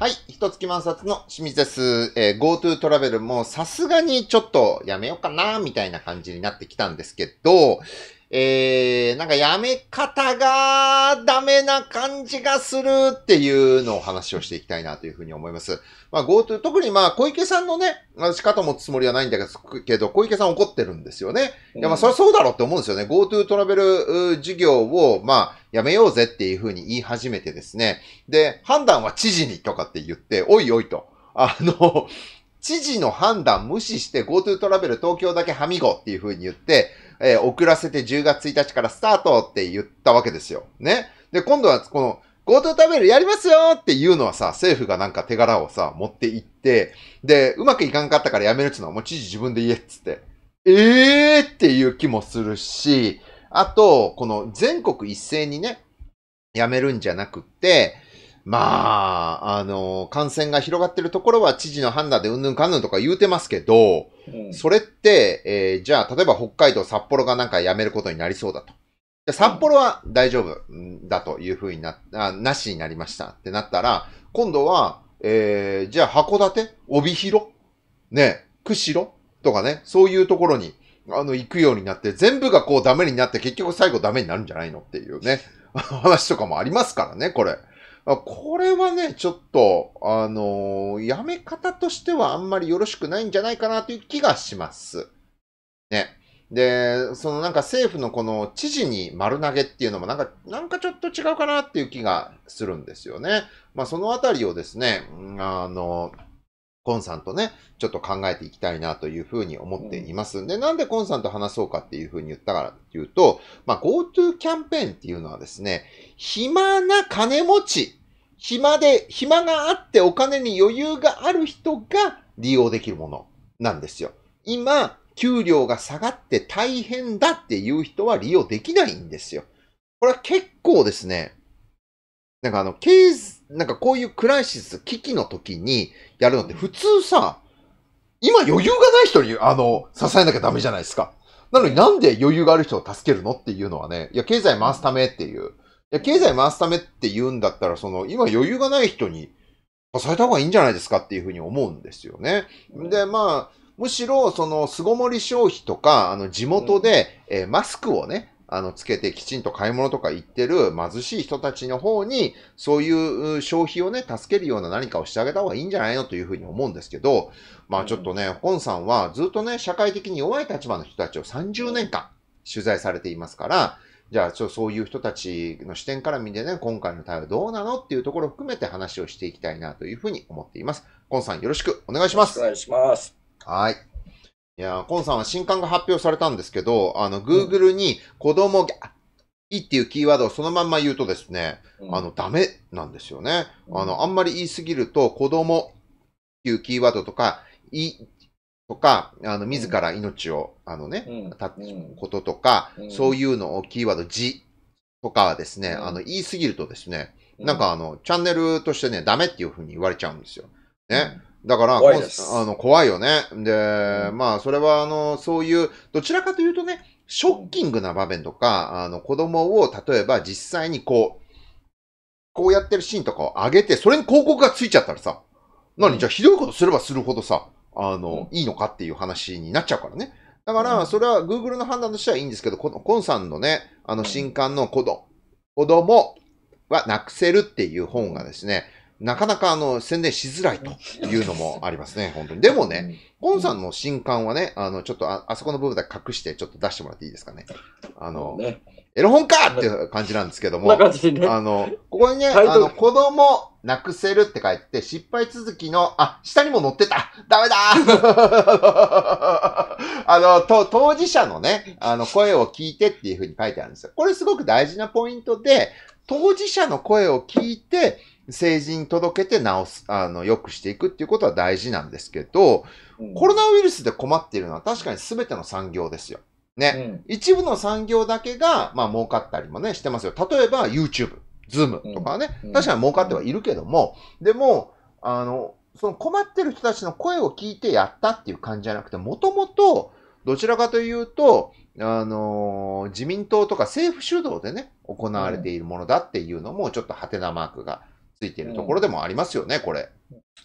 はい。一月万冊の清水です。えー、GoTo トラベルもさすがにちょっとやめようかな、みたいな感じになってきたんですけど、えー、なんかやめ方がダメな感じがするっていうのを話をしていきたいなというふうに思います。まあ GoTo、特にまあ小池さんのね、仕方持つつもりはないんだけど、小池さん怒ってるんですよね。いやまあそりゃそうだろうって思うんですよね。GoTo トラベル事業をまあやめようぜっていうふうに言い始めてですね。で、判断は知事にとかって言って、おいおいと。あの、知事の判断無視して GoTo トラベル東京だけはみごっていうふうに言って、えー、遅らせて10月1日からスタートって言ったわけですよ。ね。で、今度はこの GoTo 食べるやりますよっていうのはさ、政府がなんか手柄をさ、持っていって、で、うまくいかんかったからやめるっつうのはもう知事自分で言えっつって。ええー、っていう気もするし、あと、この全国一斉にね、やめるんじゃなくて、まあ、あの、感染が広がってるところは知事の判断でうんぬんかんぬんとか言うてますけど、うん、それって、えー、じゃあ、例えば北海道、札幌がなんかやめることになりそうだと。札幌は大丈夫だというふうにな、あなしになりましたってなったら、今度は、えー、じゃあ函館、帯広、ね、釧路とかね、そういうところに、あの、行くようになって、全部がこうダメになって、結局最後ダメになるんじゃないのっていうね、話とかもありますからね、これ。あこれはね、ちょっと、あのー、やめ方としてはあんまりよろしくないんじゃないかなという気がします。ね。で、そのなんか政府のこの知事に丸投げっていうのもなんか、なんかちょっと違うかなっていう気がするんですよね。まあそのあたりをですね、あのーコンさんとね、ちょっと考えていきたいなというふうに思っていますんで、なんでコンさんと話そうかっていうふうに言ったからっていうと、まあ、GoTo キャンペーンっていうのはですね、暇な金持ち、暇で、暇があってお金に余裕がある人が利用できるものなんですよ。今、給料が下がって大変だっていう人は利用できないんですよ。これは結構ですね、なんかあの、ケース、なんかこういうクライシス、危機の時にやるのって普通さ、今余裕がない人に、あの、支えなきゃダメじゃないですか。なのになんで余裕がある人を助けるのっていうのはね、いや、経済回すためっていう。いや、経済回すためって言うんだったら、その、今余裕がない人に支えた方がいいんじゃないですかっていうふうに思うんですよね。で、まあ、むしろ、その、巣ごもり消費とか、あの、地元で、えー、マスクをね、あの、つけてきちんと買い物とか行ってる貧しい人たちの方に、そういう消費をね、助けるような何かをしてあげた方がいいんじゃないのというふうに思うんですけど、まあちょっとね、本さんはずっとね、社会的に弱い立場の人たちを30年間取材されていますから、じゃあ、ちょそういう人たちの視点から見てね、今回の対応どうなのっていうところを含めて話をしていきたいなというふうに思っています。コンさんよろしくお願いします。お願いします。はい。いやー、コンさんは新刊が発表されたんですけど、あの、Google に子供が、いっていうキーワードをそのまんま言うとですね、うんあの、ダメなんですよね。あの、あんまり言いすぎると、子供っていうキーワードとか、い、とか、あの、自ら命を、あのね、う絶つこととか、そういうのをキーワード、字とかはですね、あの、言いすぎるとですね、なんかあの、チャンネルとしてね、ダメっていうふうに言われちゃうんですよ。ね。だから、怖いあの怖いよね。で、うん、まあ、それは、あの、そういう、どちらかというとね、ショッキングな場面とか、あの、子供を、例えば実際にこう、こうやってるシーンとかを上げて、それに広告がついちゃったらさ、何、じゃあひどいことすればするほどさ、あの、うん、いいのかっていう話になっちゃうからね。だから、それは Google の判断としてはいいんですけど、この、コンさんのね、あの、新刊の子供、子供はなくせるっていう本がですね、なかなかあの、宣伝しづらいというのもありますね、本当に。でもね、ゴンさんの新刊はね、あの、ちょっとあ、あそこの部分だけ隠してちょっと出してもらっていいですかね。あの、エロ本かっていう感じなんですけども、あの、ここにね、あの、子供なくせるって書いて、失敗続きの、あ、下にも載ってたダメだ あの、と、当事者のね、あの、声を聞いてっていうふうに書いてあるんですよ。これすごく大事なポイントで、当事者の声を聞いて、政治に届けて治す、あの、良くしていくっていうことは大事なんですけど、うん、コロナウイルスで困っているのは確かに全ての産業ですよ。ね。うん、一部の産業だけが、まあ、儲かったりもね、してますよ。例えば YouTube、Zoom とかね、うん、確かに儲かってはいるけども、でも、あの、その困ってる人たちの声を聞いてやったっていう感じじゃなくて、もともと、どちらかというと、あのー、自民党とか政府主導でね、行われているものだっていうのも、ちょっとハテナマークがついているところでもありますよね、うん、これ。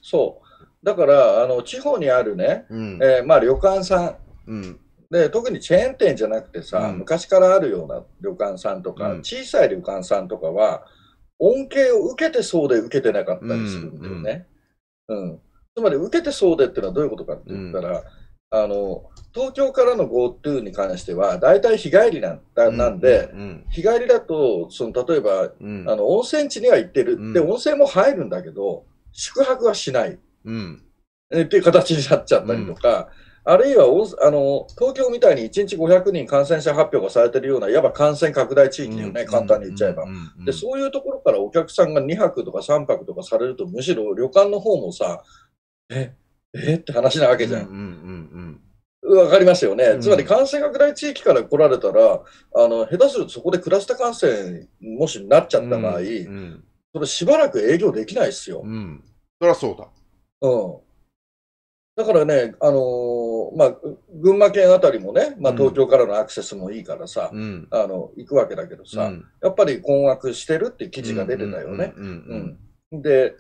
そう。だから、あの、地方にあるね、うん、えー、まあ、旅館さん、うん、で、特にチェーン店じゃなくてさ、昔からあるような旅館さんとか、小さい旅館さんとかは、恩恵を受けてそうで受けてなかったりするんだよね。うん。つまり、受けてそうでっていうのはどういうことかって言ったら、あの東京からの GoTo に関しては、大体日帰りなんなんで、うんうんうん、日帰りだと、その例えば、うん、あの温泉地には行ってる、うん、で、温泉も入るんだけど、宿泊はしない、うん、っていう形になっちゃったりとか、あるいはあの東京みたいに1日500人感染者発表がされてるような、いわば感染拡大地域だよね、うん、簡単に言っちゃえば、うん、で。そういうところからお客さんが2泊とか3泊とかされると、むしろ旅館の方もさ、ええって話なわけじゃん。うんうんうん、わかりますよね、つまり感染拡大地域から来られたら、あの下手するとそこでクラスター感染、もしなっちゃった場合、うんうん、それしばらく営業できないですよ。うん、そりゃそうだ。うんだからね、あのー、まあ、群馬県あたりもね、まあ、東京からのアクセスもいいからさ、うん、あの行くわけだけどさ、うん、やっぱり困惑してるって記事が出てたよね。で、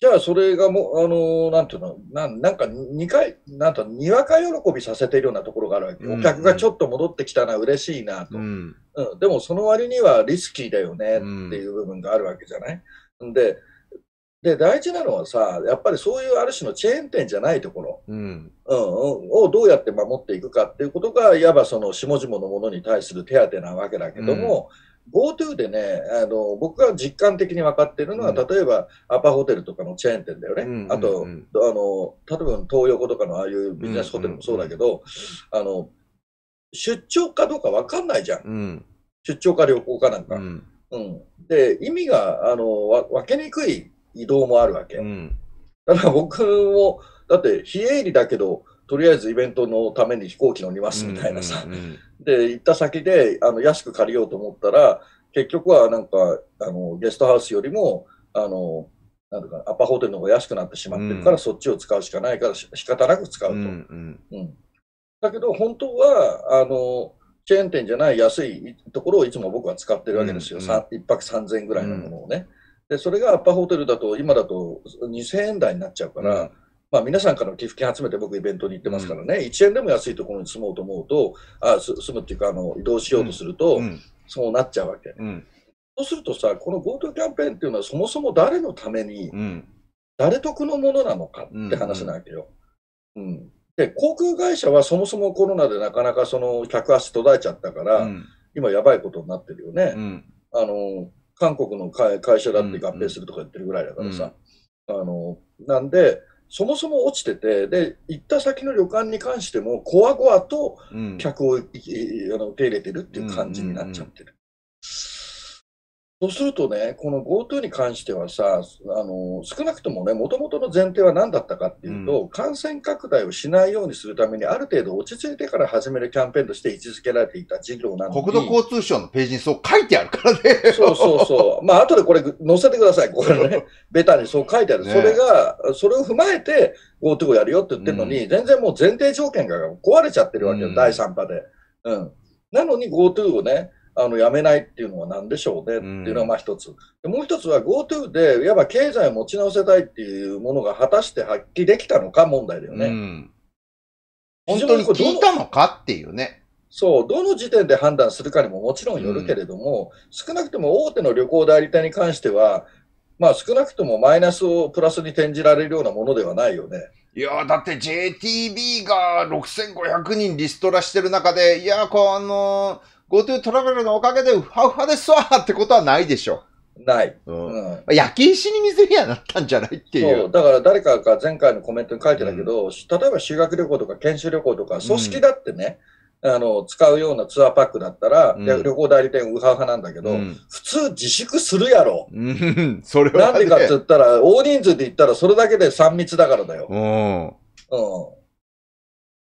じゃあ、それがもう、あのなんていうの、なん、なんか、二回、なんと、にわか喜びさせているようなところがあるわけ。うんうん、お客がちょっと戻ってきたな、嬉しいなと。うん、うん、でも、その割にはリスキーだよねっていう部分があるわけじゃない。うん、で、で、大事なのはさ、やっぱりそういうある種のチェーン店じゃないところ、うん、うん、をどうやって守っていくかっていうことが、いわばその下々のものに対する手当なわけだけども、うん GoTo でね、あの、僕が実感的に分かっているのは、うん、例えばアパホテルとかのチェーン店だよね。うんうんうん、あと、あの、例えば東横とかのああいうビジネスホテルもそうだけど、うんうんうん、あの、出張かどうか分かんないじゃん。うん、出張か旅行かなんか。うん、うん、で、意味が、あの、分けにくい移動もあるわけ。だから僕も、だって、非営利だけど、とりあえずイベントのために飛行機乗りますみたいなさ、うんうんうん、で行った先であの安く借りようと思ったら結局はなんかあのゲストハウスよりもあのなんかアパホテルの方が安くなってしまってるから、うん、そっちを使うしかないから仕方なく使うと、うんうんうん、だけど本当はあのチェーン店じゃない安いところをいつも僕は使ってるわけですよ、うんうん、1泊3000円ぐらいのものをね、うん、でそれがアパホテルだと今だと2000円台になっちゃうから、うんまあ、皆さんからの寄付金集めて僕イベントに行ってますからね、うん、1円でも安いところに住もうと思うと、あ住むっていうかあの、移動しようとすると、そうなっちゃうわけ。そうするとさ、この GoTo キャンペーンっていうのは、そもそも誰のために、誰得のものなのかって話なわけよ。うん、うん、で、航空会社はそもそもコロナでなかなかその客足途絶えちゃったから、うん、今、やばいことになってるよね。うん、あの韓国の会社だって合併するとか言ってるぐらいだからさ。あのなんでそもそも落ちてて、で、行った先の旅館に関しても、こわごわと客を、うん、あの受け入れてるっていう感じになっちゃってる。そうするとね、この GoTo に関してはさ、あの少なくともね、もともとの前提は何だったかっていうと、うん、感染拡大をしないようにするために、ある程度落ち着いてから始めるキャンペーンとして位置づけられていた事業なんで、国土交通省のページにそう書いてあるからね、そうそうそう、まあ後でこれ、載せてください、これね、ベタにそう書いてある、ね、それが、それを踏まえて GoTo をやるよって言ってるのに、うん、全然もう前提条件が壊れちゃってるわけよ、うん、第3波で。うん、なのに GoTo をね、あのやめないっていうのは何でしょうねっていうのはまあ一つ、うん、もう一つは GoTo でいわば経済を持ち直せたいっていうものが果たして発揮できたのか問題だよね。うん、本当に聞いたのかっていうね。そう、どの時点で判断するかにももちろんよるけれども、うん、少なくとも大手の旅行代理店に関しては、まあ少なくともマイナスをプラスに転じられるようなものではないよね。いやだって JTB が6500人リストラしてる中で、いやこの、GoTo トラベルのおかげでウハウハですわってことはないでしょ。ない。うん。うんまあ、焼き石に水にはなったんじゃないっていう。そう。だから誰かが前回のコメントに書いてたけど、うん、例えば修学旅行とか研修旅行とか、組織だってね、うん、あの、使うようなツアーパックだったら、旅行代理店ウハウハなんだけど、普通自粛するやろ。うん、それは、ね、なんでかって言ったら、大人数で言ったらそれだけで3密だからだよ。うん。うん。そ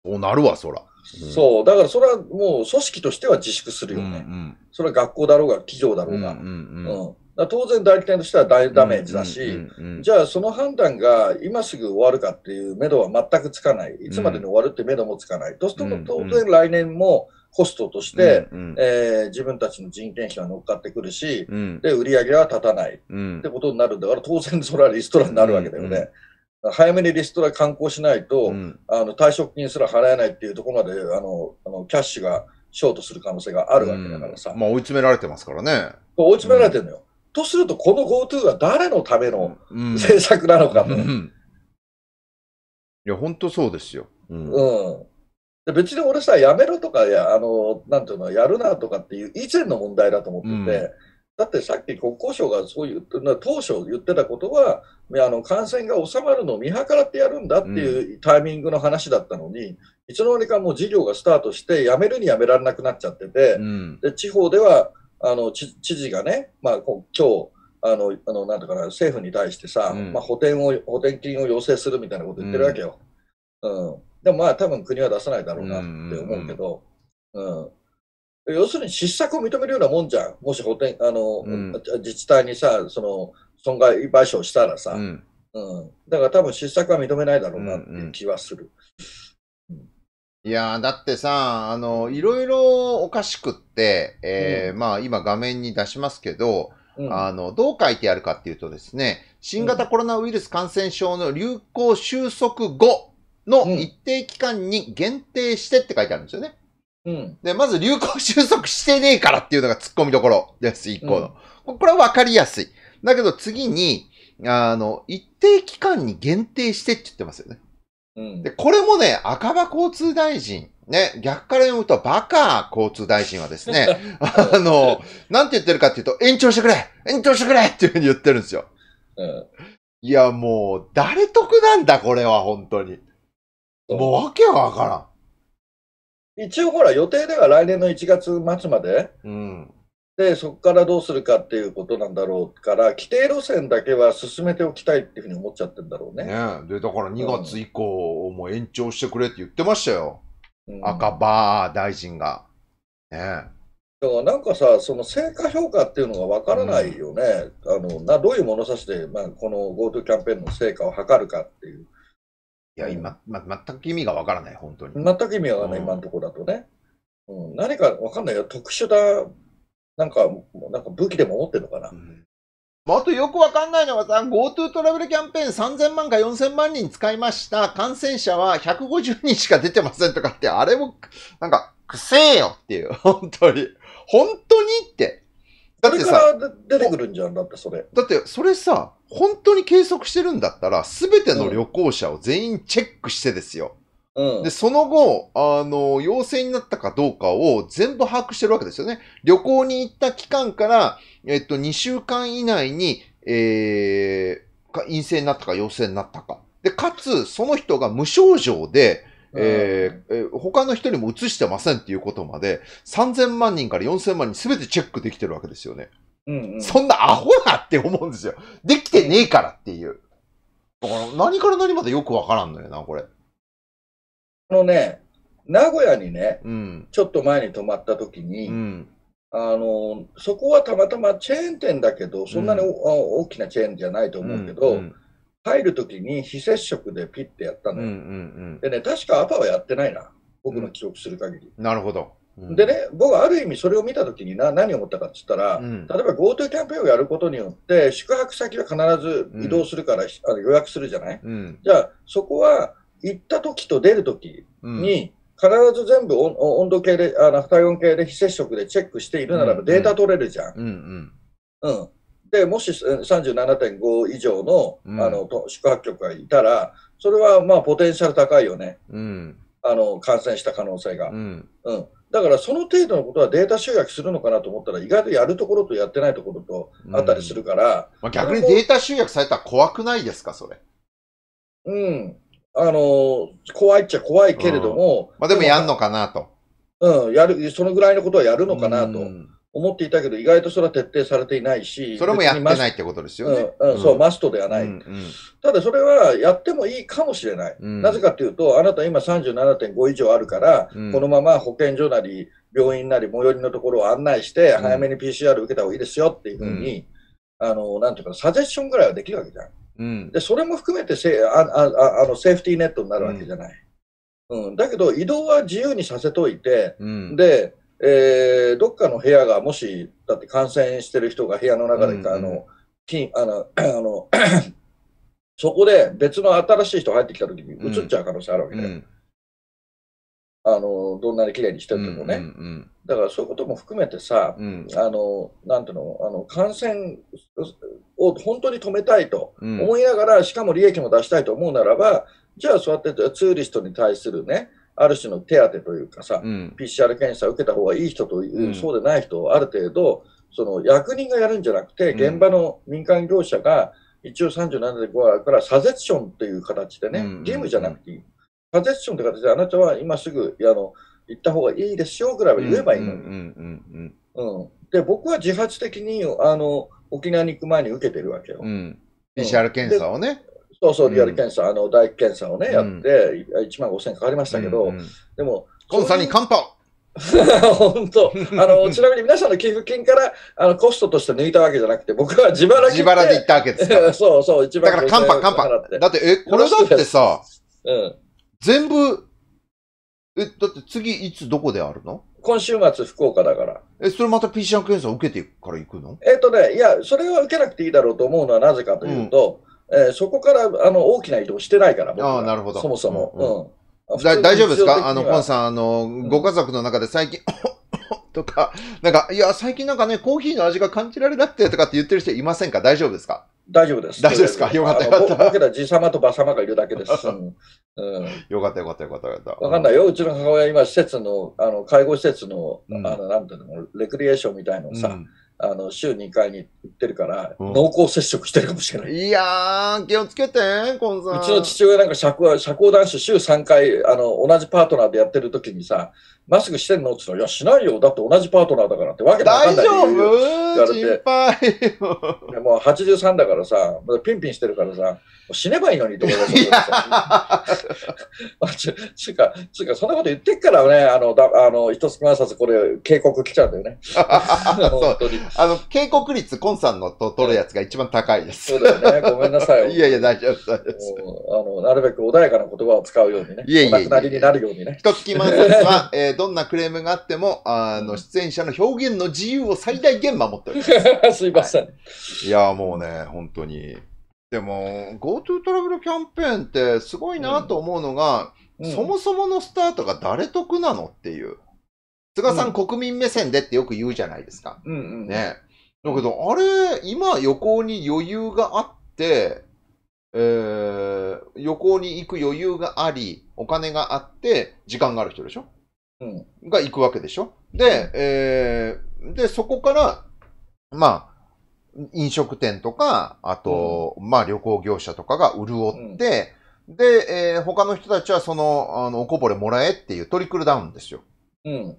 うなるわ、そら。そう、だからそれはもう組織としては自粛するよね。うんうん、それは学校だろうが企業だろうが。うん、うん当然代理店としては大ダメージだし、じゃあその判断が今すぐ終わるかっていう目処は全くつかない。いつまでに終わるって目処もつかない。うすると当然来年も、コストとして、え自分たちの人件費は乗っかってくるし、で売り上げは立たない、ってことになるんだから、当然それはリストラになるわけだよね。うんうん早めにリストラ刊行しないと、うん、あの退職金すら払えないっていうところまであのあのキャッシュがショートする可能性があるわけだからさ。うん、まあ、追い詰められてますからね。追い詰められてるのよ。うん、とすると、この GoTo は誰のための政策なのかと。いや、本当そうですよ。うん、で別に俺さ、やめろとかや、あのなんていうの、やるなとかっていう以前の問題だと思ってて。だってさっき国交省がそういう当初言ってたことはあの感染が収まるのを見計らってやるんだっていうタイミングの話だったのに、うん、いつの間にかもう事業がスタートしてやめるにやめられなくなっちゃってて、うん、で地方ではあの知事がね、まあ、今日あのあのなんだかな政府に対してさ、うん、まあ、補填を補填金を要請するみたいなこと言ってるわけよ。うんでもまあ多分国は出さないだろうなって思うけど。うん要するに失策を認めるようなもんじゃん。もしあの、うん、自治体にさ、その、損害賠償したらさ、うん、うん、だから多分失策は認めないだろうなってい気はする。うんうん、いやだってさ、あの、いろいろおかしくって、えー、うん、まあ今画面に出しますけど、あの、どう書いてあるかっていうとですね、新型コロナウイルス感染症の流行収束後の一定期間に限定してって書いてあるんですよね。うん。で、まず流行収束してねえからっていうのが突っ込みどころです、一個の。うん、これはわかりやすい。だけど次に、あの、一定期間に限定してって言ってますよね。うん、で、これもね、赤羽交通大臣、ね、逆から読むと、バカ交通大臣はですね、あの、なんて言ってるかっていうと、延長してくれ延長してくれっていうふうに言ってるんですよ。うん、いや、もう、誰得なんだ、これは、本当に。もう、わけがわからん。一応ほら予定では来年の1月末まで、うん、でそこからどうするかっていうことなんだろうから規定路線だけは進めておきたいっていうふうに思っちゃってるんだろうね、ね、でだから2月以降、もう延長してくれって言ってましたよ、うん、赤羽大臣がねだからなんかさ、その成果評価っていうのがわからないよね、うん、あのなどういう物差しで、まあ、この GoTo キャンペーンの成果を図るかっていう。いや、今、ま、全く意味がわからない、本当に。全く意味がわからない、うん、今のところだとね。うん、何かわかんないよ、特殊だ、なんか、なんか武器でも持ってるのかな。うんあとよくわかんないのがさ、GoTo トラベルキャンペーン3000万か4000万人使いました。感染者は150人しか出てませんとかって、あれも、なんか、くせえよっていう。本当に。本当にって。だってさ、出てくるんじゃん、だってそれ。だってそれさ、本当に計測してるんだったら、すべての旅行者を全員チェックしてですよ。うん、で、その後、あの、陽性になったかどうかを全部把握してるわけですよね。旅行に行った期間から、えっと、2週間以内に、えー、陰性になったか陽性になったか。で、かつ、その人が無症状で、えー、他の人にも移してませんっていうことまで、3000万人から4000万人全てチェックできてるわけですよね。うんうん、そんなアホなって思うんですよ。できてねえからっていう。だから何から何までよくわからんのよな、これ。あのね、名古屋にね、うん、ちょっと前に泊まった時に、うん、あの、そこはたまたまチェーン店だけど、そんなに、うん、大きなチェーンじゃないと思うけど、うんうん入るときに非接触でピッてやったのよ、うんうんうん。でね、確かアパはやってないな。僕の記憶する限り。うん、なるほど。うん、でね、僕はある意味それを見たときにな何を思ったかって言ったら、うん、例えば GoTo キャンペーンをやることによって、宿泊先は必ず移動するから、あの予約するじゃない、じゃあ、そこは行ったときと出るときに、必ず全部温度計で、あの体温計で非接触でチェックしているならばデータ取れるじゃん。うんでもし37.5以上の,、あの宿泊客がいたら、それはまあポテンシャル高いよね、うん、あの感染した可能性が、うん、うん、だからその程度のことはデータ集約するのかなと思ったら、意外とやるところとやってないところとあったりするから、うん、まあ、逆にデータ集約されたら怖くないですか、それ。うん、あの怖いっちゃ怖いけれども、まあ、でもやるのかなと。うん、やるそのぐらいのことはやるのかなと。うん思っていたけど、意外とそれは徹底されていないし、それもやってないってことですよね。うん、うん、そう、マストではない、うんうん、ただそれはやってもいいかもしれない。うん、なぜかというと、あなた今37.5以上あるから、うん、このまま保健所なり、病院なり、最寄りのところを案内して、早めに PCR 受けた方がいいですよっていうふうに、あの、なんていうか、サジェッションぐらいはできるわけじゃん。うん、でそれも含めてセあああのセーフティーネットになるわけじゃない、うんだけど移動は自由にさせといて、でえー、どっかの部屋がもし、だって感染してる人が部屋の中で、うんうん、あの、あの、あの そこで別の新しい人入ってきた時に移っちゃう可能性あるわけで、うんあの、どんなに綺麗にしててもね、うんうんうん、だからそういうことも含めてさ、うん、あの、なんていうの、あの、感染を本当に止めたいと思いながら、しかも利益も出したいと思うならば、じゃあそうやってツーリストに対するね、ある種の手当というかさ、うん、PCR 検査を受けた方がいい人という、うん、そうでない人をある程度、その役人がやるんじゃなくて、現場の民間業者が、一応37.5はからサゼッションという形でね、義務じゃなくていい。サゼッションという形で、あなたは今すぐあの行った方がいいですよぐらいは言えばいいのに。で、僕は自発的にあの沖縄に行く前に受けてるわけよ。PCR 検査をね。そうそう、リアル検査、あの、唾液検査をね、やって、1万5000円かかりましたけど、でも、コンサに乾杯本当あの、ちなみに皆さんの寄付金からあのコストとして抜いたわけじゃなくて、僕は自腹で。自腹で行ったわけですか そうそう、一番だから、カンパ、カンパ。だって、え、これだってさ、うん、全部、え、だって次いつどこであるの今週末、福岡だから。え、それまた PCR 検査を受けてから行くのえっ、とね、いや、それは受けなくていいだろうと思うのはなぜかというと、うんえー、そこからあの大きな移動してないから、ああなるほどそもそも。うんう大丈夫ですかあの、ポンさん、あの、ご家族の中で最近、とか、なんか、いや、最近なんかね、コーヒーの味が感じられなくてとかって言ってる人いませんか大丈夫ですか大丈夫です。大丈夫ですかよかったよかった。僕らじさまとばさまがいるだけです。うんうん、よかったよかったよかったよかった。わかんないよ。うちの母親今、施設の、あの、介護施設の、あの、なんていうの、レクリエーションみたいのさ、あの週2回に行ってるから、濃厚接触してるかもしれない。いやー、気をつけて、コンさん。うちの父親なんか社交社交男子週3回あの、同じパートナーでやってる時にさ、マスクしてんのって言ったら、いや、しないよ、だって同じパートナーだからってわけ大丈夫心配よ。もう83だからさ、ピンピンしてるからさ、死ねばいいのにと思い ましたつうか、つうか、そんなこと言ってっからね、あの、だあの一つまさずこれ、警告来ちゃうんだよね。本当に。あの、警告率、コンさんのと取るやつが一番高いです。そうだね。ごめんなさい。いやいや、大丈夫、です。あの、なるべく穏やかな言葉を使うようにね。いやいやいや。お亡くなりになるようにね。ひとつきまんは、えー、どんなクレームがあっても、あの、出演者の表現の自由を最大限守っております。すいません。い、や、もうね、本当に。でも、GoTo トラベルキャンペーンってすごいなと思うのが、うんうん、そもそものスタートが誰得なのっていう。菅さん国民目線でってよく言うじゃないですか。うんうん。ね。だけど、あれ、今旅行に余裕があって、えー、旅行に行く余裕があり、お金があって、時間がある人でしょうん。が行くわけでしょで、えー、で、そこから、まあ、飲食店とか、あと、うん、まあ旅行業者とかが潤って、うん、で、えー、他の人たちはその、あの、おこぼれもらえっていうトリクルダウンですよ。うん。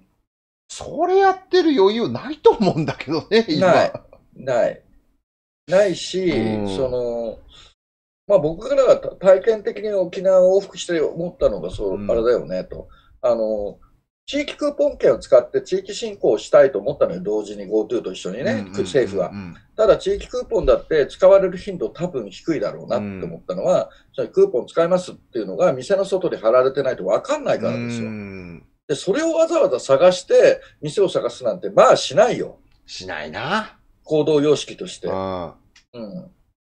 それやってる余裕ないと思うんだけどね、今。ない。ない。ないし、うん、その、まあ僕から体験的に沖縄を往復して思ったのが、そう、うん、あれだよね、と。あの、地域クーポン券を使って地域振興したいと思ったのよ、同時に GoTo と一緒にね、政府は。ただ、地域クーポンだって使われる頻度多分低いだろうなって思ったのは、うん、クーポン使いますっていうのが店の外で貼られてないと分かんないからですよ。うんで、それをわざわざ探して、店を探すなんて、まあしないよ。しないな。行動様式として。うん。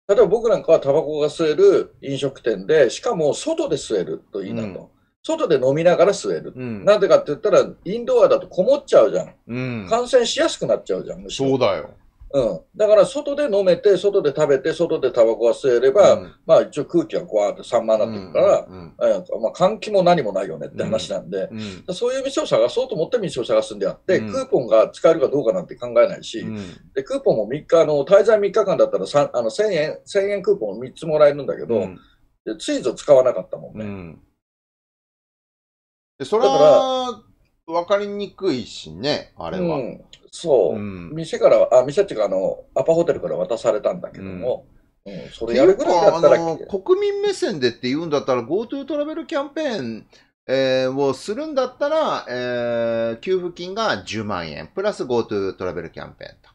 例えば僕なんかはタバコが吸える飲食店で、しかも外で吸えるといいなと。うん、外で飲みながら吸える。うん、なんでかって言ったら、インドアだとこもっちゃうじゃん。うん、感染しやすくなっちゃうじゃん、そうだよ。うん、だから外で飲めて、外で食べて、外でタバコは吸えれば、うん、まあ一応空気はこうやって散漫になってるから、うんうん、まあ、換気も何もないよねって話なんで、そういう店を探そうと思って店を探すんであって、クーポンが使えるかどうかなんて考えないし、でクーポンも3日、あの滞在3日間だったらあの1000円、千円クーポンを3つもらえるんだけど、でついぞ使わなかったもんね。でそれは分かりにくいしね、あれは。そう、うん、店から、あ、店っていうか、あの、アパホテルから渡されたんだけども、うん、うん、それやるぐらいだったら。国民目線でって言うんだったら、GoTo トラベルキャンペーン、えー、をするんだったら、えー、給付金が10万円、プラス GoTo トラベルキャンペーンと。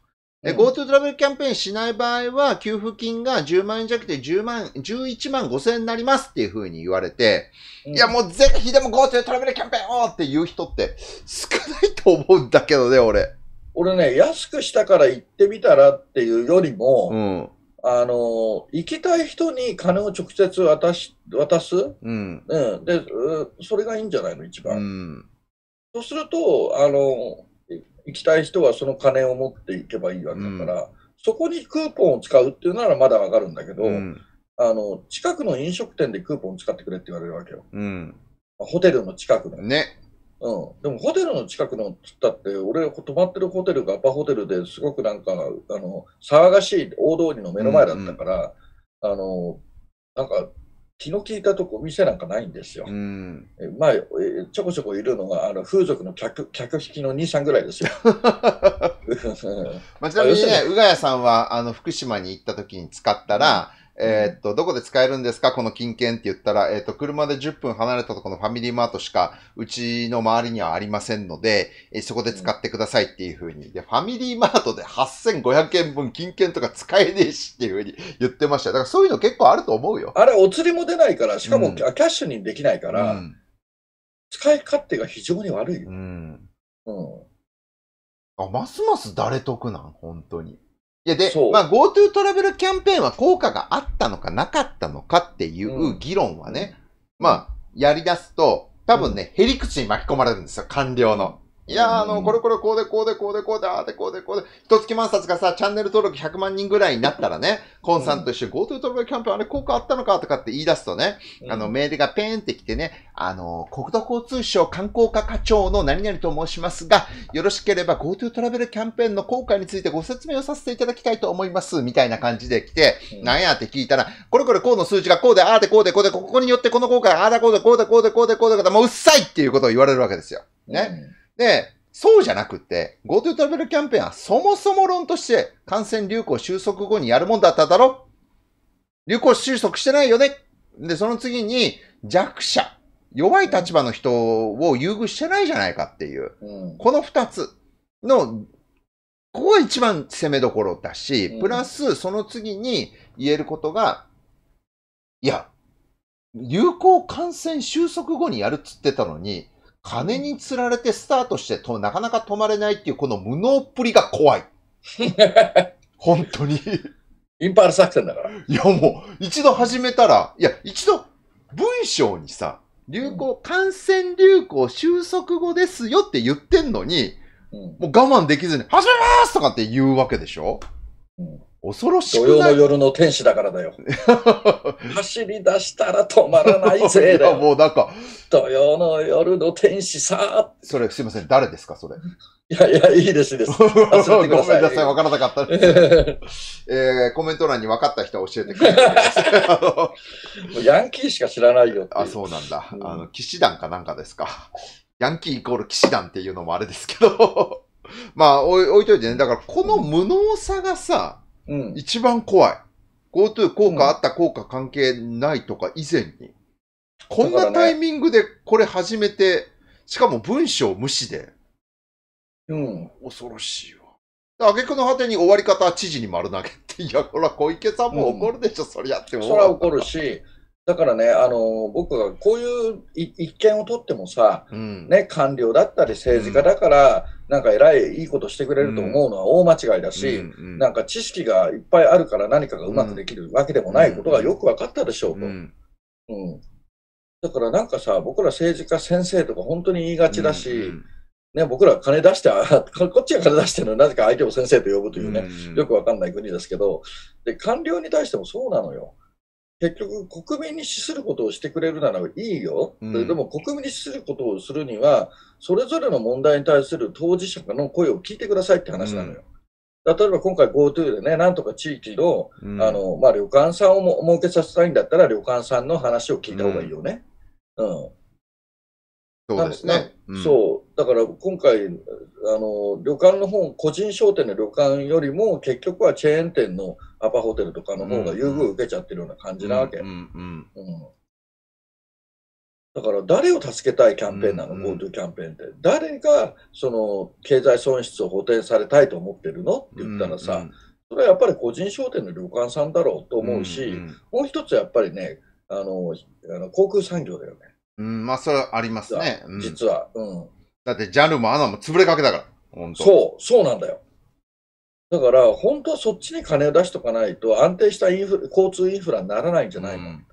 GoTo トラベルキャンペーンしない場合は、給付金が10万円じゃなくて10万、11万5千円になりますっていうふうに言われて、うん、いやもうぜひでも GoTo トラベルキャンペーンをって言う人って少ないと思うんだけどね、俺。俺ね、安くしたから行ってみたらっていうよりも、うん、あの、行きたい人に金を直接渡し、渡す、うん、うん。で、それがいいんじゃないの、一番。うん、そうすると、あの、行きたい人はその金を持っていけばいいわけだから、そこにクーポンを使うっていうならまだわかるんだけど、あの、近くの飲食店でクーポン使ってくれって言われるわけよ。うん、ホテルの近くの。ね。うん、でもホテルの近くのっつったって俺泊まってるホテルがアパホテルですごくなんかあの騒がしい大通りの目の前だったから、うんうん、あのなんか気の利いたとこ店なんかないんですよ。うん、まあちょこちょこいるのがあの風俗の客客引きの兄さぐらいですよ。まあ、ちなみにね、宇賀谷さんはあの福島に行った時に使ったら、うんえっと、どこで使えるんですかこの金券って言ったら、えっと、車で10分離れたところのファミリーマートしか、うちの周りにはありませんので、えそこで使ってくださいっていうふうに。で、ファミリーマートで8500円分金券とか使えねえしっていうふうに 言ってました。だからそういうの結構あると思うよ。あれ、お釣りも出ないから、しかも、キャッシュにできないから、うん、使い勝手が非常に悪いよ。うん。うん。あ、ますます誰得なん本当に。いやで、まあ GoTo トラベルキャンペーンは効果があったのかなかったのかっていう議論はね、うん、まあやり出すと、多分ね、減り口に巻き込まれるんですよ、官僚の。いや、あの、これこれこうでこうでこうでこうで、ああでこうでこうで、一月万冊がさ、チャンネル登録100万人ぐらいになったらね、コンさんと一緒に GoTo トラベルキャンペーンあれ効果あったのかとかって言い出すとね、あの、メールがペーンってきてね、あの、国土交通省観光課課長の何々と申しますが、よろしければ GoTo トラベルキャンペーンの効果についてご説明をさせていただきたいと思います、みたいな感じで来て、なんやって聞いたら、これこれこうの数字がこうで、ああでこうでこうで、ここによってこの効果がああだこうだ、こうでこうでこうでこうで、もううっさいっていうことを言われるわけですよ。ね。で、そうじゃなくて、GoTo トラベルキャンペーンはそもそも論として感染流行収束後にやるもんだっただろ流行収束してないよねで、その次に弱者、弱い立場の人を優遇してないじゃないかっていう、この二つの、ここが一番攻めどころだし、プラスその次に言えることが、いや、流行感染収束後にやるっつってたのに、金に釣られてスタートしてと、なかなか止まれないっていう、この無能っぷりが怖い。本当に。インパール作戦だから。いや、もう、一度始めたら、いや、一度、文章にさ、流行、感染流行収束後ですよって言ってんのに、うん、もう我慢できずに、始めますとかって言うわけでしょ、うん恐ろしい。土曜の夜の天使だからだよ。走り出したら止まらないぜだもうなんか。土曜の夜の天使さそれ、すいません。誰ですか、それ。いやいや、いいです、いいです。ごめんなさい、わからなかったです。えー、コメント欄に分かった人は教えてください。ヤンキーしか知らないよあ、そうなんだ。うん、あの、騎士団かなんかですか。ヤンキーイコール騎士団っていうのもあれですけど。まあ、置いといてね。だから、この無能さがさ、うん、一番怖い。GoTo 効果あった効果関係ないとか以前に。こんなタイミングでこれ始めて、しかも文章無視で。うん。恐ろしいわ。あげくの果てに終わり方は知事に丸投げって。いや、ほら、小池さんも怒るでしょ、うん、それやっても。それは怒るし、だからね、あの僕はこういう一見を取ってもさ、うん、ね、官僚だったり政治家だから、うん、なんか偉いいいことしてくれると思うのは大間違いだし、うん、なんか知識がいっぱいあるから何かがうまくできるわけでもないことがよく分かったでしょうと。うんだからなんかさ、僕ら政治家先生とか本当に言いがちだし、ね、僕ら金出して、こっちが金出してるのになぜか相手を先生と呼ぶというね、よくわかんない国ですけどで、官僚に対してもそうなのよ。結局、国民に資することをしてくれるならいいよ、うん、でも国民に資することをするには、それぞれの問題に対する当事者の声を聞いてくださいって話なのよ。うん、例えば今回 GoTo でね、なんとか地域のうん、あのまあ、旅館さんをも設けさせたいんだったら、旅館さんの話を聞いた方がいいよね。うん、そうですね。そうだから今回、あの旅館の方個人商店の旅館よりも結局はチェーン店のアパホテルとかの方が優遇を受けちゃってるような感じなわけ、だから誰を助けたいキャンペーンなの、GoTo キャンペーンって誰がその経済損失を補填されたいと思ってるのって言ったらさ、うんうん、それはやっぱり個人商店の旅館さんだろうと思うし、うんうん、もう一つやっぱりねあのあの航空産業だよね。うん、まあそれはありますね。実は、うんだってジャンルもアナも潰れかけだから。本当そう、そうなんだよ。だから、本当はそっちに金を出しとかないと、安定したインフ交通インフラにならないんじゃないの、うん、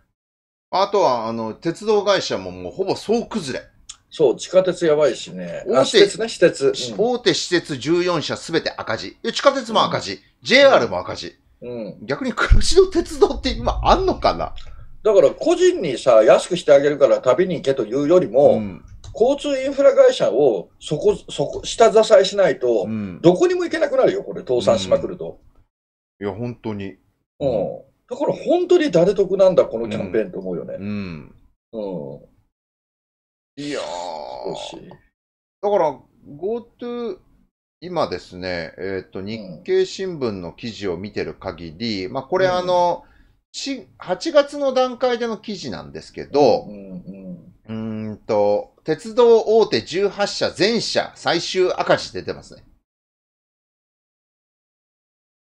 あとは、あの、鉄道会社ももうほぼ総崩れ。そう、地下鉄やばいしね。大手施設、ね、私鉄。大手施設14社すべて赤字。地下鉄も赤字。うん、JR も赤字。うん。逆に黒の鉄道って今あんのかなだから個人にさ、安くしてあげるから旅に行けというよりも、うん、交通インフラ会社をそこ、そこ、下支えしないと、どこにも行けなくなるよ、これ、倒産しまくると。うん、いや、本当に。うん。だから本当に誰得なんだ、このキャンペーンと思うよね。うん。うん。いやー。だから、GoTo、今ですね、えっ、ー、と、日経新聞の記事を見てる限り、まあ、これ、あの、8月の段階での記事なんですけど、うんと、鉄道大手18社全社最終赤字出てますね。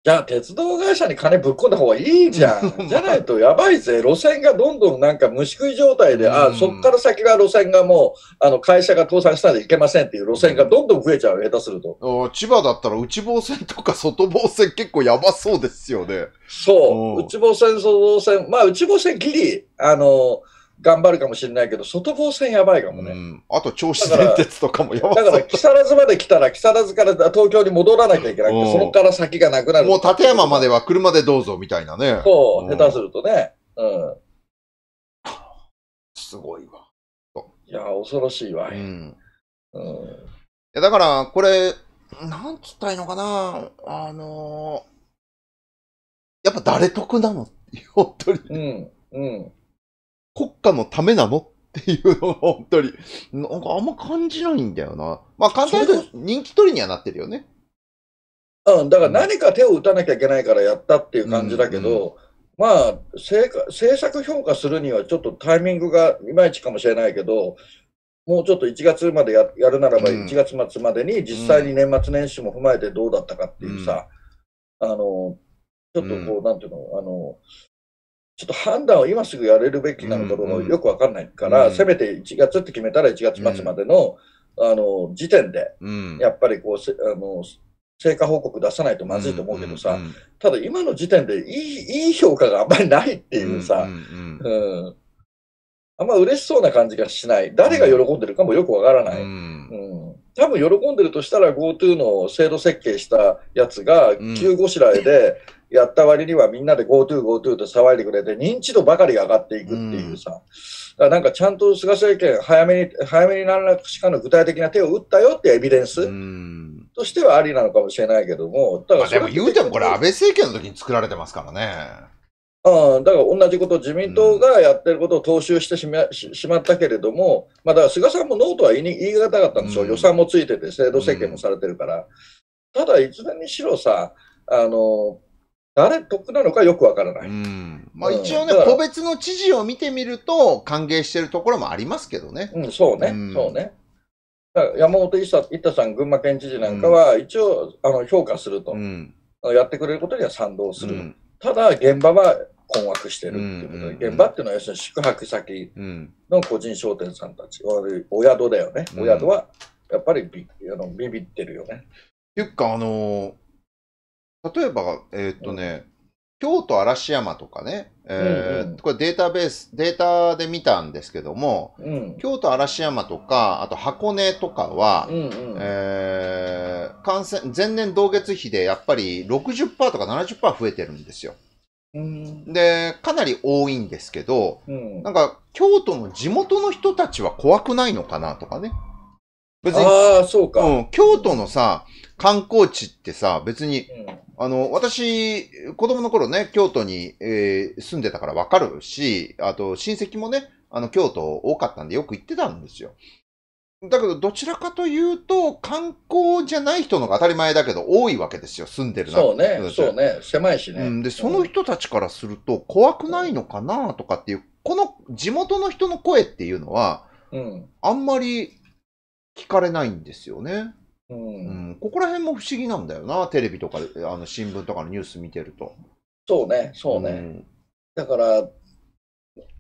ゃあ、鉄道会社に金ぶっ込んだ方がいいじゃん。じゃないとやばいぜ。路線がどんどんなんか虫食い状態で、あ、そっから先が路線がもう、あの、会社が倒産したらいけませんっていう路線がどんどん増えちゃう、下手すると。千葉だったら内房線とか外房線結構やばそうですよね。そう。内房線、外房線。まあ、内房線ギリ、あのー、頑張るかもしれないけど、外房線やばいかもね。うん、あと、銚子電鉄とかもやばい。だから、木更津まで来たら、木更津から東京に戻らなきゃいけなくて、そこから先がなくなる。もう立山までは車でどうぞみたいなね。そう、下手するとね。うん。すごいわ。いや、恐ろしいわ。うん。うん、いやだから、これ、なんつったらいいのかな。あのー、やっぱ誰得なの 本当に。うん。うん。国家のためなのっていうのが本当に、なんかあんま感じないんだよな。まあ簡単に言うと人気取りにはなってるよね。うん、だから何か手を打たなきゃいけないからやったっていう感じだけど、うんうん、まあ政策評価するにはちょっとタイミングがいまいちかもしれないけど、もうちょっと1月までやるならば、1月末までに実際に年末年始も踏まえてどうだったかっていうさ、うん、あの、ちょっとこう、うん、なんていうの、あの、ちょっと判断を今すぐやれるべきなのかどうかよくわかんないから、うん、せめて1月って決めたら1月末までの、うん、あの、時点で、やっぱりこう、あの、成果報告出さないとまずいと思うけどさ、ただ今の時点でいい、いい評価があんまりないっていうさ、うんあんま嬉しそうな感じがしない。誰が喜んでるかもよくわからない。多分喜んでるとしたら GoTo の制度設計したやつが急ごしらえでやった割にはみんなで GoTo、GoTo と騒いでくれて認知度ばかりが上がっていくっていうさ、だからなんかちゃんと菅政権早めに、早めに何らかの具体的な手を打ったよってエビデンスとしてはありなのかもしれないけども、だからでも言うてもこれ安倍政権の時に作られてますからね。うん、だから同じこと、自民党がやってることを踏襲してしまし、しまったけれども、まあ、だから菅さんもノーとは言い言い難かったんですよ、うん、予算もついてて、制度設計もされてるから、ただ、いずれにしろさ、あの誰得なのかよくわからない、まあ、一応ね、個別の知事を見てみると、歓迎してるところもありますけどね。うん、そうね、そうね。山本一太さん、群馬県知事なんかは、一応あの評価すると、やってくれることには賛同する。ただ、現場は困惑してるっていうことで、現場っていうのは要するに宿泊先の個人商店さんたち、お宿だよね、お宿はやっぱりビあのビビってるよね。っていうか、あの例えば、えー、っとね、京都嵐山とかね、これデータベース、データで見たんですけども、うん、京都嵐山とか、あと箱根とかは、え感染、前年同月比でやっぱり60%とか70%増えてるんですよ。で、かなり多いんですけど、うん、なんか、京都の地元の人たちは怖くないのかなとかね。別に、ああ、そうか、うん。京都のさ、観光地ってさ、別に、うん、あの、私、子供の頃ね、京都に、えー、住んでたからわかるし、あと、親戚もね、あの、京都多かったんでよく行ってたんですよ。だけど、どちらかというと、観光じゃない人のが当たり前だけど、多いわけですよ、住んでるなそうね、そうね、狭いしね、うん。で、その人たちからすると、怖くないのかなとかっていう、この地元の人の声っていうのは、うん、あんまり聞かれないんですよね。うん、うん、ここら辺も不思議なんだよな、テレビとか、あの新聞とかのニュース見てると。そうね、そうね。だから、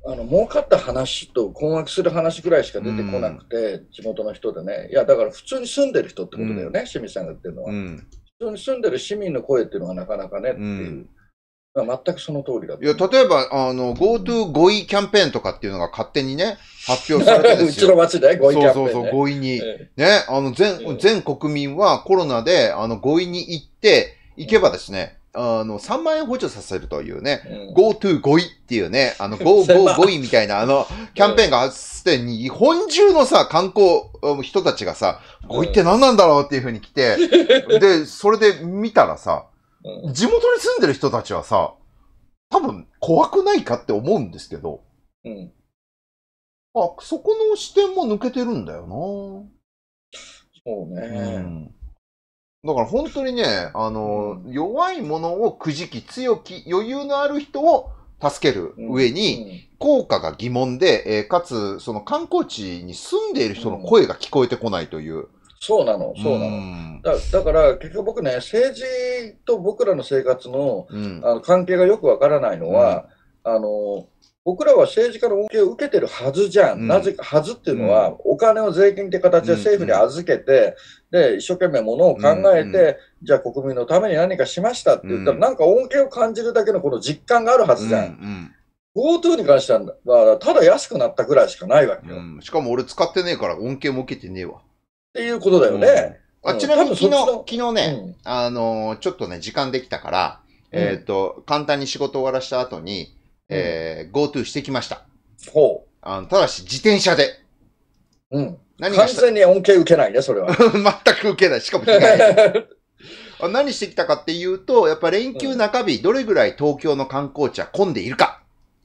あの儲かった話と困惑する話ぐらいしか出てこなくて、うん、地元の人でね、いや、だから普通に住んでる人ってことだよね、うん、清水さんが言ってるのは、うん、普通に住んでる市民の声っていうのはなかなかねっていう、全くその通りだいや例えば、GoTo5 位キャンペーンとかっていうのが勝手にね、発表されてですよ。うちの町で合意キャンペーン、ね、そうそうそう、5位に。ね、あの全全国民はコロナであの5位に行って、行けばですね、あの、3万円補助させるというね、GoTo5、うん、位っていうね、あの、555 位みたいな、あの、キャンペーンがすでに、日本中のさ、観光人たちがさ、5位って何なんだろうっていうふうに来て、うん、で、それで見たらさ、地元に住んでる人たちはさ、多分怖くないかって思うんですけど、うん。あ、そこの視点も抜けてるんだよなそうね。うんだから本当にね、あの、うん、弱いものをくじき、強き、余裕のある人を助ける上に、効果が疑問で、えー、かつ、その観光地に住んでいる人の声が聞こえてこないという。そうなの、そうなの。だだから、結局僕ね、政治と僕らの生活の,、あの関係がよくわからないのは、あの、僕らは政治家の恩恵を受けてるはずじゃん。うん、なぜか、はずっていうのは、うん、お金を税金って形で政府に預けて、うんうん、で、一生懸命ものを考えて、うんうん、じゃあ国民のために何かしましたって言ったら、うん、なんか恩恵を感じるだけのこの実感があるはずじゃん。うん GoTo に関しては、ただ安くなったぐらいしかないわけよ。しかも俺使ってねえから恩恵も受けてねえわ。っていうことだよね。あちなみに昨日、昨日ね、あのー、ちょっとね、時間できたから、えっ、ー、と、簡単に仕事終わらした後に、えー、GoTo してきました。ほう。あの、ただし自転車で。うん。何が完全に恩恵受けないね、それは。全く受けない。しかも被害。何してきたかっていうと、やっぱ連休中日、うん、どれぐらい東京の観光地は混んでいるか。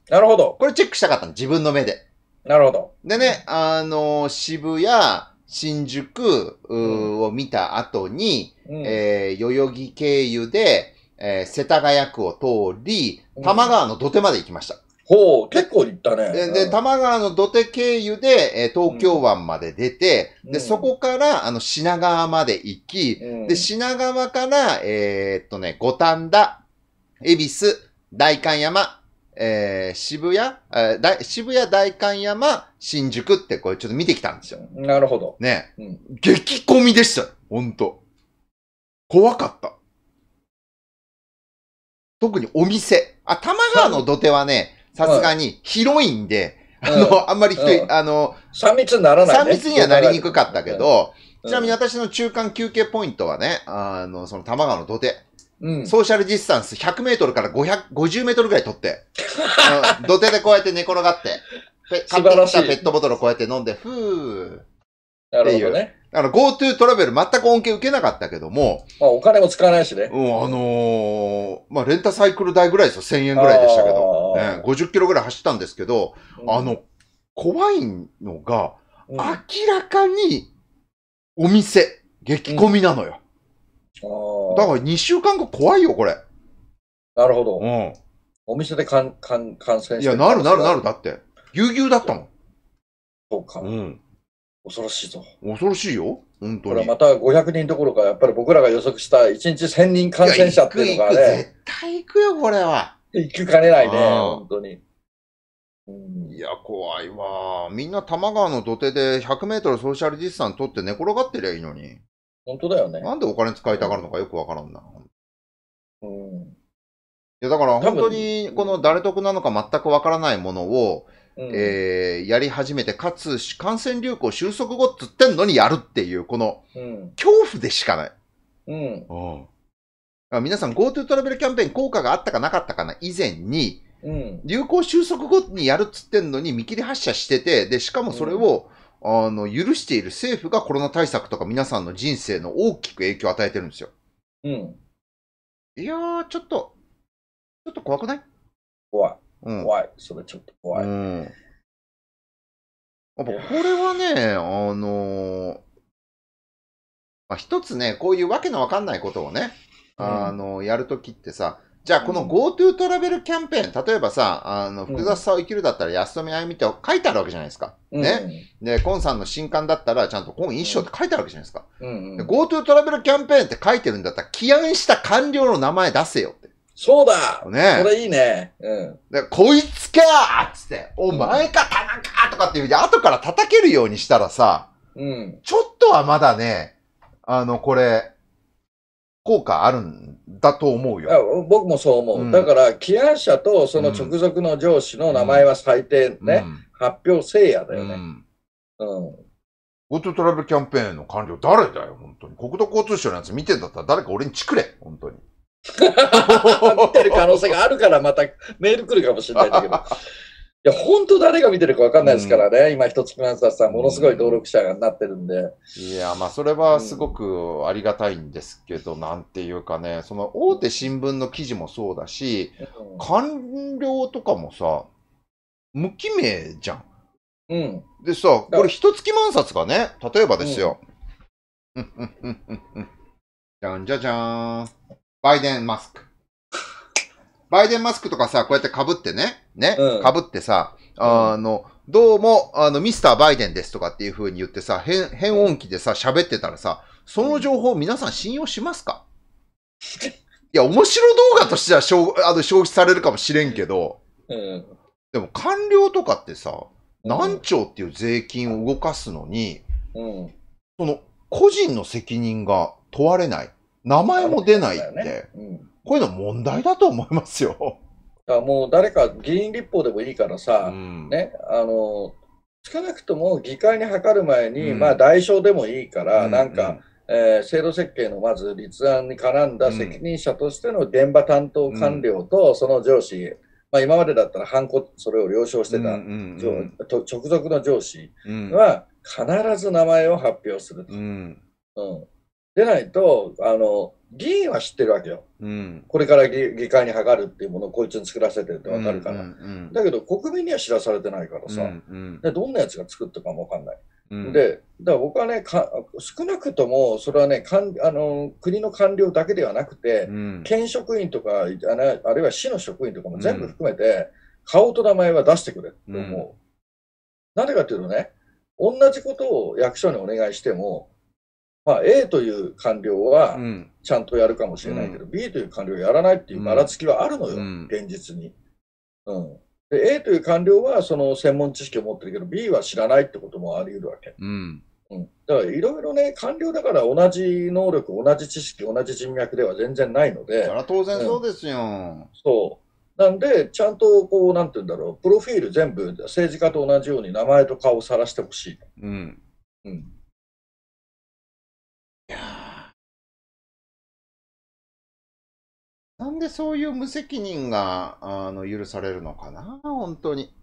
なるほど。これチェックしたかったの、自分の目で。なるほど。でね、あのー、渋谷、新宿を見た後に、うん、えー、代々木経由で、えー、世田谷区を通り、多摩川の土手まで行きました。ほう、結構行ったね。で、で多摩川の土手経由で、え東京湾まで出て、うん、で、そこから、あの、品川まで行き、うん、で、品川から、えー、っとね、五反田、恵比寿、代官山、えー、渋谷、えー、渋谷代官山、新宿ってこれちょっと見てきたんですよ。なるほど。ね。うん、激混みでした。ほんと。怖かった。特にお店。あ、玉川の土手はね、さすがに広いんで、あの、あんまり人、あの、3密にならない、三3密にはなりにくかったけど、ちなみに私の中間休憩ポイントはね、あの、その玉川の土手。うん、ソーシャルディスタンス100メートルから550メートルぐらい取って 土手でこうやって寝転がって、買ってきたペットボトルをこうやって飲んで、ふー。なるほどね。だから GoTo トラベル全く恩恵受けなかったけども。まあ、お金も使わないしね。うん、あのー、まあ、レンタサイクル代ぐらいですよ。1000円ぐらいでしたけど。ね、50キロぐらい走ったんですけど、うん、あの、怖いのが、明らかに、お店、激混みなのよ。うん、だから2週間後怖いよ、これ。なるほど。うん。お店でかんかん感染していや、なるなるなる、だって。ぎゅうぎゅうだったもん。そうか。うん。恐ろしいぞ。恐ろしいよ。本当に。これまた500人どころか、やっぱり僕らが予測した1日1000人感染者っていうのがね。絶対行くよ、これは。行くかねないね、本当に。いや、怖いわ。みんな多摩川の土手で100メートルソーシャルディスタン取って寝転がってりゃいいのに。本当だよね。なんでお金使いたがるのかよくわからんな。うん。いや、だから本当にこの誰得なのか全くわからないものを、うん、えー、やり始めて、かつ感染流行収束後っつってんのにやるっていう、この、恐怖でしかない。うん。あ皆さん GoTo トラベルキャンペーン効果があったかなかったかな以前に、うん、流行収束後にやるっつってんのに見切り発車してて、で、しかもそれを、うん、あの、許している政府がコロナ対策とか皆さんの人生の大きく影響を与えてるんですよ。うん。いやー、ちょっと、ちょっと怖くない怖い。うん、怖い。それちょっと怖い。うん、やっぱこれはね、あのー、まあ、一つね、こういうわけのわかんないことをね、あのー、やるときってさ、じゃあこの GoTo トラベルキャンペーン、例えばさ、あの、複雑さを生きるだったら安富あゆみって書いてあるわけじゃないですか。ね。で、コンさんの新刊だったら、ちゃんとコン一生って書いてあるわけじゃないですか。GoTo トラベルキャンペーンって書いてるんだったら、起案した官僚の名前出せよって。そうだねこれいいね。うん。で、こいつかーつって、お前か田中とかっていう、後から叩けるようにしたらさ、うん。ちょっとはまだね、あの、これ、効果あるんだと思うよ。僕もそう思う。うん、だから、起案者とその直属の上司の名前は最低ね、うん、発表せいやだよね。うん。うんオ o トトラベルキャンペーンの官僚誰だよ、本当に。国土交通省のやつ見てんだったら誰か俺にチクれ、本当に。見てる可能性があるから、またメール来るかもしれないんだけど。いや、本当誰が見てるか分かんないですからね、うん、今、一つ目のさん、ものすごい登録者になってるんで。いや、まあ、それはすごくありがたいんですけど、うん、なんていうかね、その大手新聞の記事もそうだし、うん、官僚とかもさ、無記名じゃん。うん。でさ、これ、一月万冊がね、例えばですよ。うん、じゃんじゃじゃーん。バイデンマスク。バイデンマスクとかさ、こうやって被ってね、ね、うん、被ってさ、あの、どうも、あの、ミスターバイデンですとかっていう風に言ってさ、変、変音機でさ、喋ってたらさ、その情報皆さん信用しますか いや、面白動画としては消、あの、消費されるかもしれんけど、うん、でも官僚とかってさ、何兆っていう税金を動かすのに、うん、その個人の責任が問われない。名前も出ないって、うん、こういうの問題だと思いますよ。もう誰か議員立法でもいいからさ、うん、ね、あの少なくとも議会に諮る前に、まあ代償でもいいから、なんか、えー、制度設計のまず立案に絡んだ責任者としての現場担当官僚とその上司、まあ、今までだったらハンそれを了承してた、うん直属の上司は必ず名前を発表すると。うんでないと、あの、議員は知ってるわけよ。うん、これから議議会に諮るっていうものをこいつに作らせてるってわかるから、うんだけど国民には知らされてないからさ、うんうん、でどんなやつが作ったかもわかんない。うん、で、だから僕はねか、少なくとも、それはねかんあの、国の官僚だけではなくて、うん、県職員とかあ、あるいは市の職員とかも全部含めて、顔と名前は出してくれと思う。な、ん、でん、かていうとね、同じことを役所にお願いしても、まあ、A という官僚はちゃんとやるかもしれないけど、うん、B という官僚やらないっていうばらつきはあるのよ、うん、現実に。うん、で A という官僚はその専門知識を持ってるけど B は知らないってこともあり得るわけ。うんうん、だからいろいろね、官僚だから同じ能力、同じ知識、同じ人脈では全然ないので。当然そうですよ。うん、そうなんで、ちゃんとこう、なんていうんだろう、プロフィール全部、政治家と同じように名前と顔をさらしてほしい。うん。うん。なんでそういう無責任があの許されるのかな、本当に。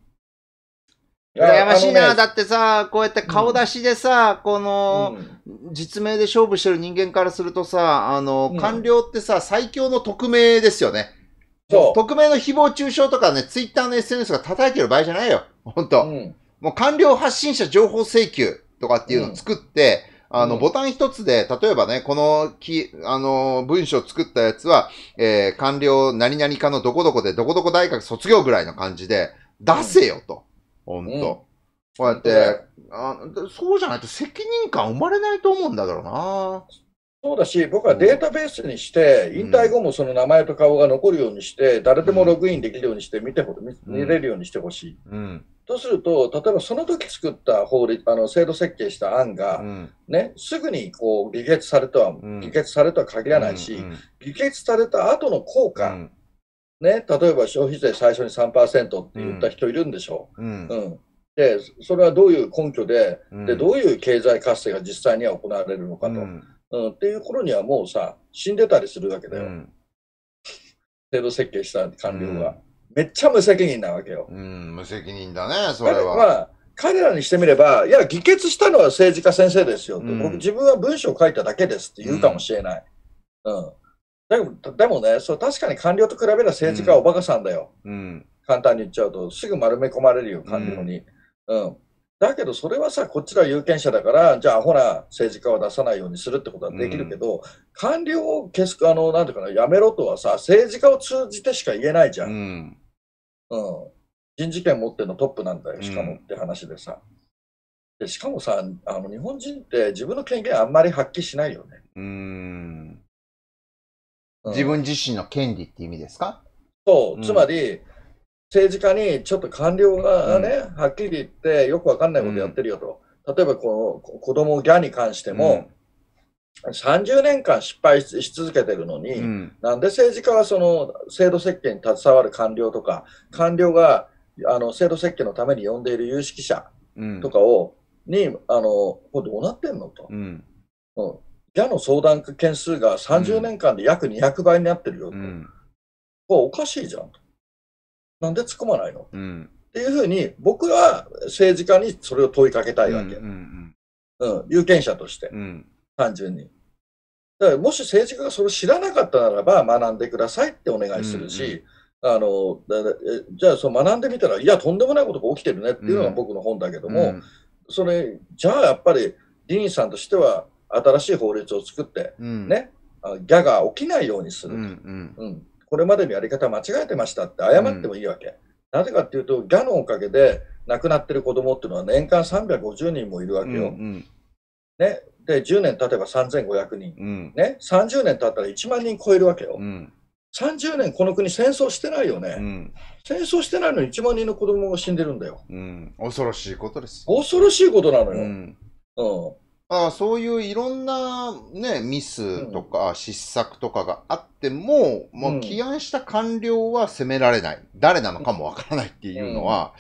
羨ましいな、ね、だってさ、こうやって顔出しでさ、うん、この、うん、実名で勝負してる人間からするとさ、あの、うん、官僚ってさ、最強の匿名ですよね。そう。匿名の誹謗中傷とかね、ツイッターの SNS が叩いてる場合じゃないよ。本当、うん、もう官僚発信者情報請求とかっていうのを作って、あの、ボタン一つで、例えばね、このき、あの、文章作ったやつは、えー、官僚何々かのどこどこで、どこどこ大学卒業ぐらいの感じで、出せよと。ほ、うんと。こうやって、あそうじゃないと責任感生まれないと思うんだろうな。そうだし、僕はデータベースにして、引退後もその名前と顔が残るようにして、誰でもログインできるようにして見てほ、見れるようにしてほしい。うん、うんとすると、例えばその時作った法律あの制度設計した案が、うん、ね、すぐにこう議決されたは、うん、議決されとは限らないし、うんうん、議決された後の効果、うん、ね、例えば消費税最初に3%って言った人いるんでしょう。うんでそれはどういう根拠で,、で、どういう経済活性が実際には行われるのかと、うんっていう頃にはもうさ、死んでたりするわけだよ、制度設計した官僚が。めっちゃ無責任なわけよ。うん、無責任だね、それは。まあ、彼らにしてみれば、いや、議決したのは政治家先生ですよ、うん、僕、自分は文章を書いただけですって言うかもしれない。うん。うん、でもでもねそう、確かに官僚と比べれば政治家はおバカさんだよ。うん。簡単に言っちゃうと、すぐ丸め込まれるよ、官僚に。うん、うんだけどそれはさ、こっちが有権者だから、じゃあ、ほら、政治家は出さないようにするってことはできるけど、うん、官僚を消す、あの、なんていうかな、やめろとはさ、政治家を通じてしか言えないじゃん。うん。うん、人事権持ってるのトップなんだよ、しかもって話でさ。うん、でしかもさ、あの日本人って自分の権限あんまり発揮しないよね。うん。自分自身の権利って意味ですかそう、つまり、政治家にちょっと官僚がね、うん、はっきり言ってよくわかんないことやってるよと。うん、例えばこう、子供ギャに関しても、うん、30年間失敗し続けてるのに、うん、なんで政治家はその制度設計に携わる官僚とか、官僚があの制度設計のために呼んでいる有識者とかを、に、あの、どうなってんのと。うんギャの相談件数が30年間で約200倍になってるよと。これおかしいじゃんと。なんで突っ込まないの、うん、っていうふうに、僕は政治家にそれを問いかけたいわけ。うん、うんうん、有権者として、単純に。だからもし政治家がそれを知らなかったならば、学んでくださいってお願いするし、うんうん、あのじゃあその学んでみたら、いや、とんでもないことが起きてるねっていうのが僕の本だけども、それ、じゃあやっぱり、議員さんとしては、新しい法律を作ってね、ね、ギャが起きないようにするうんこれまでのやり方間違えてましたって謝ってもいいわけ。うん、なぜかっていうと、ギャのおかげで亡くなってる子供っていうのは年間350人もいるわけよ。うんうんね、で10年経てば3500人、うん、ね、30年経ったら1万人超えるわけよ、うん、30年この国戦争してないよね、うん、戦争してないのに1万人の子供が死んでるんだよ、うん、恐ろしいことです恐ろしいことなのよ、うんだからそういういろんなね、ミスとか失策とかがあっても、もう起案した官僚は責められない。誰なのかもわからないっていうのは、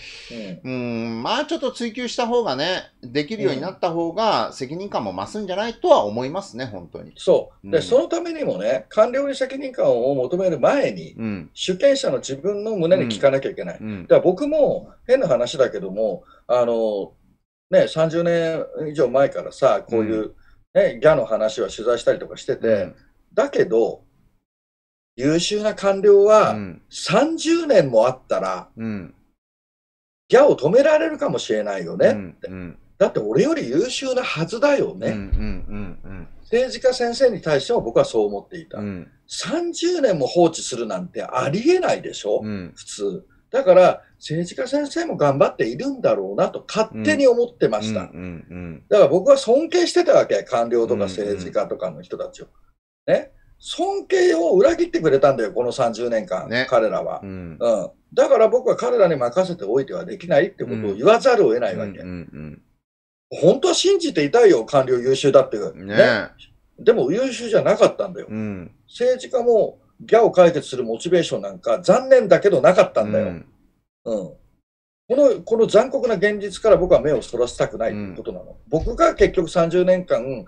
うん、まあちょっと追求した方がね、できるようになった方が責任感も増すんじゃないとは思いますね、本当に。そう。で、そのためにもね、官僚に責任感を求める前に、主権者の自分の胸に聞かなきゃいけない。だから僕も変な話だけども、あの、ね、30年以上前からさ、こういう、ね、ギャの話は取材したりとかしてて、だけど、優秀な官僚は30年もあったら、ギャを止められるかもしれないよねって。だって俺より優秀なはずだよね。政治家先生に対しても僕はそう思っていた。うん、30年も放置するなんてありえないでしょ、うん、普通。だから、政治家先生も頑張っているんだろうなと勝手に思ってました。だから僕は尊敬してたわけ。官僚とか政治家とかの人たちを。ね。尊敬を裏切ってくれたんだよ、この30年間、ね、彼らは、うん、うん。だから僕は彼らに任せておいてはできないってことを言わざるを得ないわけ。本当は信じていたいよ、官僚優秀だって。ね、ね、でも優秀じゃなかったんだよ。うん、政治家もギャを解決するモチベーションなんか残念だけどなかったんだよ。うんうんこのこの残酷な現実から僕は目をそらしたくないということなの、うん、僕が結局30年間、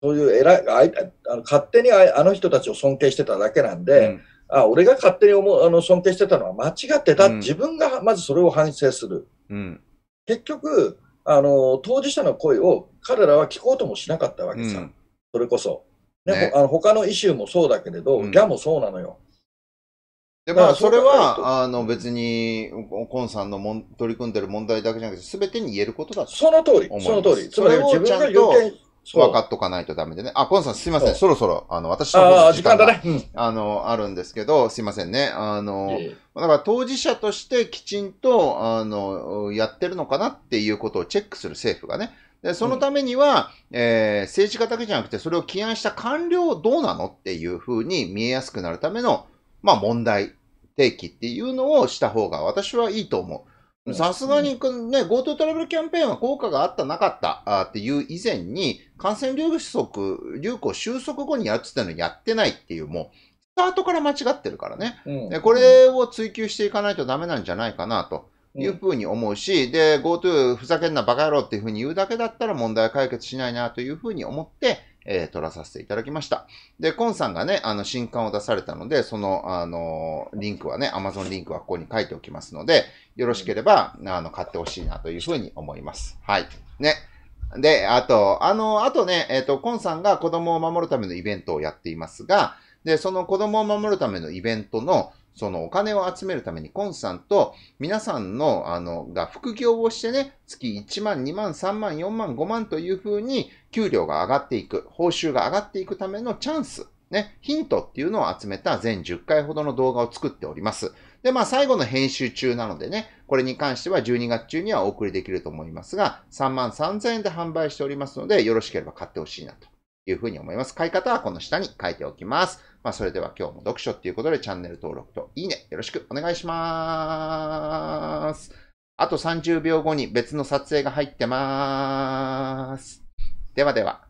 そういう偉いあの勝手にあの人たちを尊敬してただけなんで、うん、あ俺が勝手に思あの尊敬してたのは間違ってた、うん、自分がまずそれを反省する、結局あの、当事者の声を彼らは聞こうともしなかったわけさ、それこそ。ねあの他のイシューもそうだけれど、ギャもそうなのよ。で、まあ、それは、あの、別に、コンさんのもん取り組んでる問題だけじゃなくて、すべてに言えることだとその通り、その通り。つまり、自分が要件、分かっとかないとダメでね。あ、コンさんすいません。そろそろ、あの、私の時間だねうん、あの、あるんですけど、すいませんね。あの、だから当事者としてきちんと、あの、やってるのかなっていうことをチェックする政府がね。で、そのためには、うん、えー、政治家だけじゃなくて、それを起案した官僚どうなのっていうふうに見えやすくなるための、まあ問題提起っていうのをした方が私はいいと思う。さすがにね、GoTo トラベルキャンペーンは効果があった、なかったっていう以前に、感染流速、流行収束後にやってたのやってないっていう、もう、スタートから間違ってるからね、うん、これを追求していかないとダメなんじゃないかなと。いうふうに思うし、で、GoTo ふざけんなバカ野郎っていうふうに言うだけだったら問題解決しないなというふうに思って、えー、撮らさせていただきました。で、コンさんがね、あの、新刊を出されたので、その、あの、リンクはね、Amazon リンクはここに書いておきますので、よろしければ、あの、買ってほしいなというふうに思います。はい。ね。で、あと、あの、あとね、えっ、ー、と、コンさんが子供を守るためのイベントをやっていますが、で、その子供を守るためのイベントのそのお金を集めるためにコンさんと皆さんの、あの、が副業をしてね、月1万、2万、3万、4万、5万というふうに給料が上がっていく、報酬が上がっていくためのチャンス、ね、ヒントっていうのを集めた全10回ほどの動画を作っております。で、まあ最後の編集中なのでね、これに関しては12月中にはお送りできると思いますが、3万3000円で販売しておりますので、よろしければ買ってほしいなというふうに思います。買い方はこの下に書いておきます。まあ、それでは今日も読書っていうことでチャンネル登録といいねよろしくお願いしまーす。あと30秒後に別の撮影が入ってまーす。ではでは。